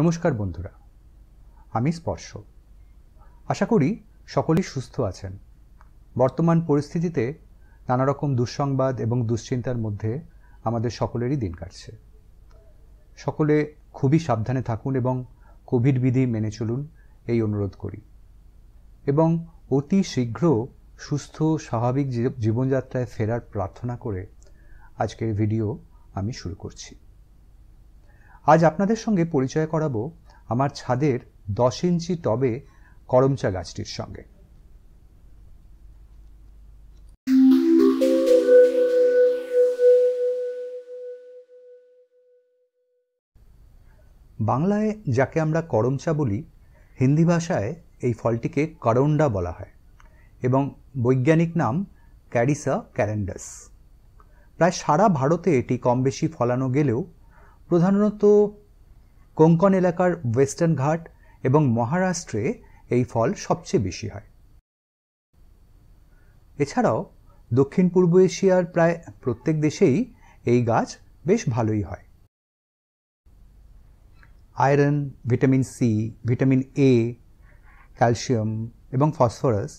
নমস্কার বন্ধুরা আমি স্পর্শ আশা করি সকলেই সুস্থ আছেন বর্তমান পরিস্থিতিতে নানা রকম দুঃসংবাদ এবং দুশ্চিন্তার মধ্যে আমাদের সকলেরই দিন কাটছে সকলে খুবই সাবধানে থাকুন এবং কোভিড বিধি মেনে চলুন এই অনুরোধ করি এবং অতি শীঘ্র সুস্থ স্বাভাবিক জীবনযাত্রায় ফেরার প্রার্থনা করে আজকের ভিডিও আমি শুরু করছি আজ আপনাদের সঙ্গে পরিচয় করাবো আমার ছাদের দশ ইঞ্চি টবে করমচা গাছটির সঙ্গে বাংলায় যাকে আমরা করমচা বলি হিন্দি ভাষায় এই ফলটিকে করণ্ডা বলা হয় এবং বৈজ্ঞানিক নাম ক্যারিসা ক্যারেন্ডাস প্রায় সারা ভারতে এটি কম বেশি ফলানো গেলেও প্রধানত কোঙ্কন এলাকার ওয়েস্টার্ন ঘাট এবং মহারাষ্ট্রে এই ফল সবচেয়ে বেশি হয় এছাড়াও দক্ষিণ পূর্ব এশিয়ার প্রায় প্রত্যেক দেশেই এই গাছ বেশ ভালোই হয় iron vitamin C vitamin A calcium এবং ফসফরাস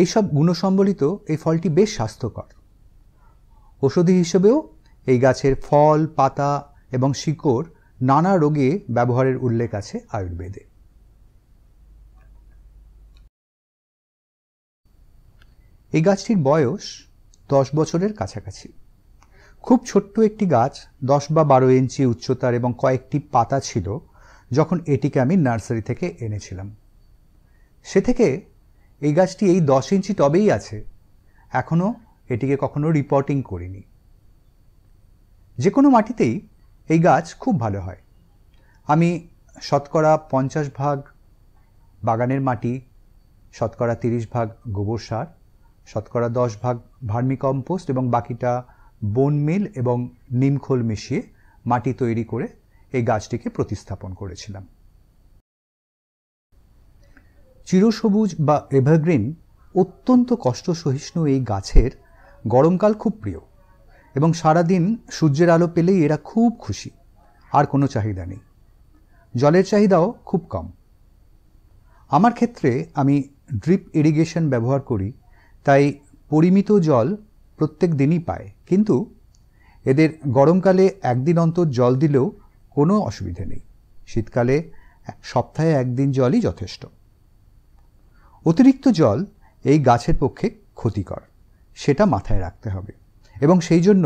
এইসব গুণসম্বলিত এই ফলটি বেশ স্বাস্থ্যকর ওষুধি হিসেবেও এই গাছের ফল পাতা এবং শিকড় নানা রোগে ব্যবহারের উল্লেখ আছে আয়ুর্বেদে এই গাছটির বয়স দশ বছরের কাছাকাছি খুব ছোট্ট একটি গাছ দশ বা বারো ইঞ্চি উচ্চতার এবং কয়েকটি পাতা ছিল যখন এটিকে আমি নার্সারি থেকে এনেছিলাম সে থেকে এই গাছটি এই দশ ইঞ্চি টবেই আছে এখনও এটিকে কখনো রিপোর্টিং করিনি যে কোনো মাটিতেই এই গাছ খুব ভালো হয় আমি শতকরা পঞ্চাশ ভাগ বাগানের মাটি শতকরা তিরিশ ভাগ গোবর সার শতকরা দশ ভাগ ভার্মিকম্পোস্ট এবং বাকিটা বন মিল এবং নিমখোল মিশিয়ে মাটি তৈরি করে এই গাছটিকে প্রতিস্থাপন করেছিলাম চিরসবুজ বা এভারগ্রিন অত্যন্ত কষ্টসহিষ্ণু এই গাছের গরমকাল খুব প্রিয় এবং সারাদিন সূর্যের আলো পেলেই এরা খুব খুশি আর কোনো চাহিদা নেই জলের চাহিদাও খুব কম আমার ক্ষেত্রে আমি ড্রিপ ইরিগেশন ব্যবহার করি তাই পরিমিত জল প্রত্যেক দিনই পায় কিন্তু এদের গরমকালে একদিন অন্তর জল দিলেও কোনো অসুবিধে নেই শীতকালে সপ্তাহে একদিন জলই যথেষ্ট অতিরিক্ত জল এই গাছের পক্ষে ক্ষতিকর সেটা মাথায় রাখতে হবে এবং সেই জন্য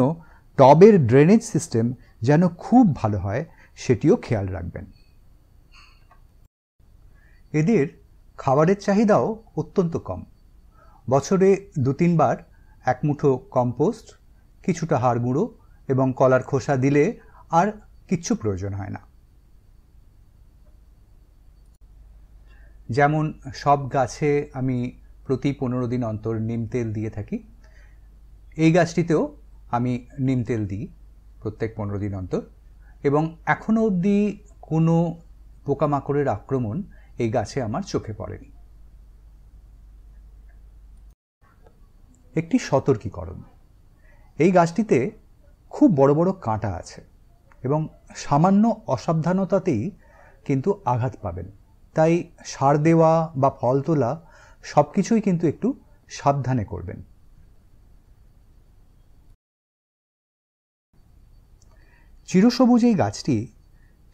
টবের ড্রেনেজ সিস্টেম যেন খুব ভালো হয় সেটিও খেয়াল রাখবেন এদের খাবারের চাহিদাও অত্যন্ত কম বছরে দু তিনবার এক মুঠো কম্পোস্ট কিছুটা হাড় গুঁড়ো এবং কলার খোসা দিলে আর কিচ্ছু প্রয়োজন হয় না যেমন সব গাছে আমি প্রতি পনেরো দিন অন্তর নিম তেল দিয়ে থাকি এই গাছটিতেও আমি নিম তেল দিই প্রত্যেক পনেরো দিন অন্তর এবং এখনও অবধি কোনো পোকামাকড়ের আক্রমণ এই গাছে আমার চোখে পড়েনি একটি সতর্কীকরণ এই গাছটিতে খুব বড় বড় কাঁটা আছে এবং সামান্য অসাবধানতাতেই কিন্তু আঘাত পাবেন তাই সার দেওয়া বা ফল তোলা সব কিছুই কিন্তু একটু সাবধানে করবেন চিরসবুজ এই গাছটি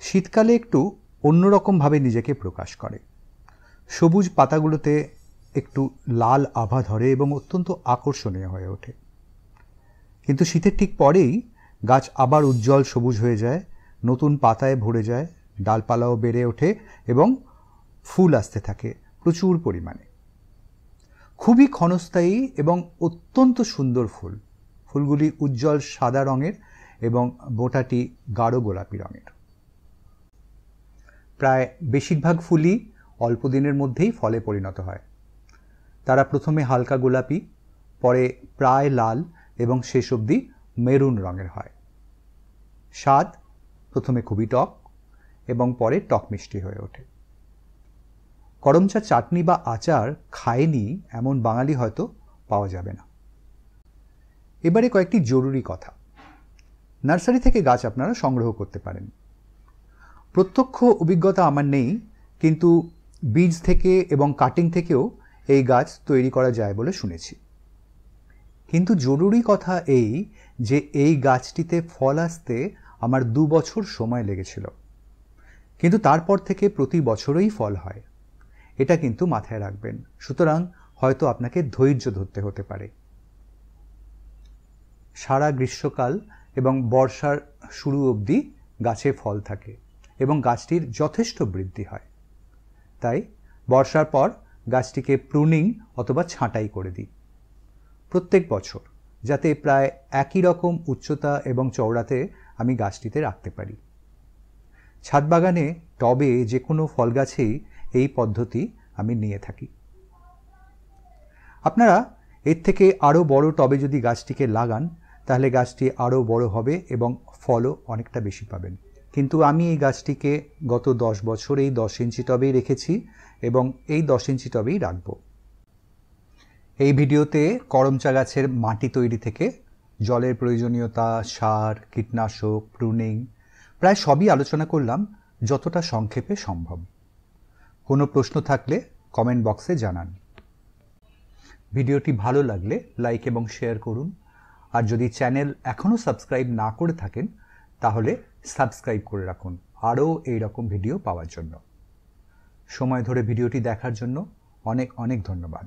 শীতকালে একটু অন্যরকমভাবে নিজেকে প্রকাশ করে সবুজ পাতাগুলোতে একটু লাল আভা ধরে এবং অত্যন্ত আকর্ষণীয় হয়ে ওঠে কিন্তু শীতের ঠিক পরেই গাছ আবার উজ্জ্বল সবুজ হয়ে যায় নতুন পাতায় ভরে যায় ডালপালাও বেড়ে ওঠে এবং ফুল আসতে থাকে প্রচুর পরিমাণে খুবই ক্ষণস্থায়ী এবং অত্যন্ত সুন্দর ফুল ফুলগুলি উজ্জ্বল সাদা রঙের এবং বোটাটি গাঢ় গোলাপি রঙের প্রায় বেশিরভাগ ফুলই অল্প দিনের মধ্যেই ফলে পরিণত হয় তারা প্রথমে হালকা গোলাপি পরে প্রায় লাল এবং শেষ অবধি মেরুন রঙের হয় স্বাদ প্রথমে খুবই টক এবং পরে টক মিষ্টি হয়ে ওঠে করমচা চাটনি বা আচার খায়নি এমন বাঙালি হয়তো পাওয়া যাবে না এবারে কয়েকটি জরুরি কথা নার্সারি থেকে গাছ আপনারা সংগ্রহ করতে পারেন প্রত্যক্ষ অভিজ্ঞতা আমার নেই কিন্তু বীজ থেকে এবং কাটিং থেকেও এই গাছ তৈরি করা যায় বলে শুনেছি কিন্তু জরুরি কথা এই যে এই গাছটিতে ফল আসতে আমার দু বছর সময় লেগেছিল কিন্তু তারপর থেকে প্রতি বছরই ফল হয় এটা কিন্তু মাথায় রাখবেন সুতরাং হয়তো আপনাকে ধৈর্য ধরতে হতে পারে সারা গ্রীষ্মকাল এবং বর্ষার শুরু অবধি গাছে ফল থাকে এবং গাছটির যথেষ্ট বৃদ্ধি হয় তাই বর্ষার পর গাছটিকে প্রুনিং অথবা ছাঁটাই করে দিই প্রত্যেক বছর যাতে প্রায় একই রকম উচ্চতা এবং চওড়াতে আমি গাছটিতে রাখতে পারি ছাদ বাগানে টবে যে কোনো ফল গাছেই এই পদ্ধতি আমি নিয়ে থাকি আপনারা এর থেকে আরও বড় টবে যদি গাছটিকে লাগান তাহলে গাছটি আরও বড় হবে এবং ফলও অনেকটা বেশি পাবেন কিন্তু আমি এই গাছটিকে গত দশ বছর এই দশ ইঞ্চি টবেই রেখেছি এবং এই দশ ইঞ্চি টবেই রাখব এই ভিডিওতে করমচা গাছের মাটি তৈরি থেকে জলের প্রয়োজনীয়তা সার কীটনাশক প্রুনিং প্রায় সবই আলোচনা করলাম যতটা সংক্ষেপে সম্ভব কোনো প্রশ্ন থাকলে কমেন্ট বক্সে জানান ভিডিওটি ভালো লাগলে লাইক এবং শেয়ার করুন আর যদি চ্যানেল এখনও সাবস্ক্রাইব না করে থাকেন তাহলে সাবস্ক্রাইব করে রাখুন আরও এইরকম ভিডিও পাওয়ার জন্য সময় ধরে ভিডিওটি দেখার জন্য অনেক অনেক ধন্যবাদ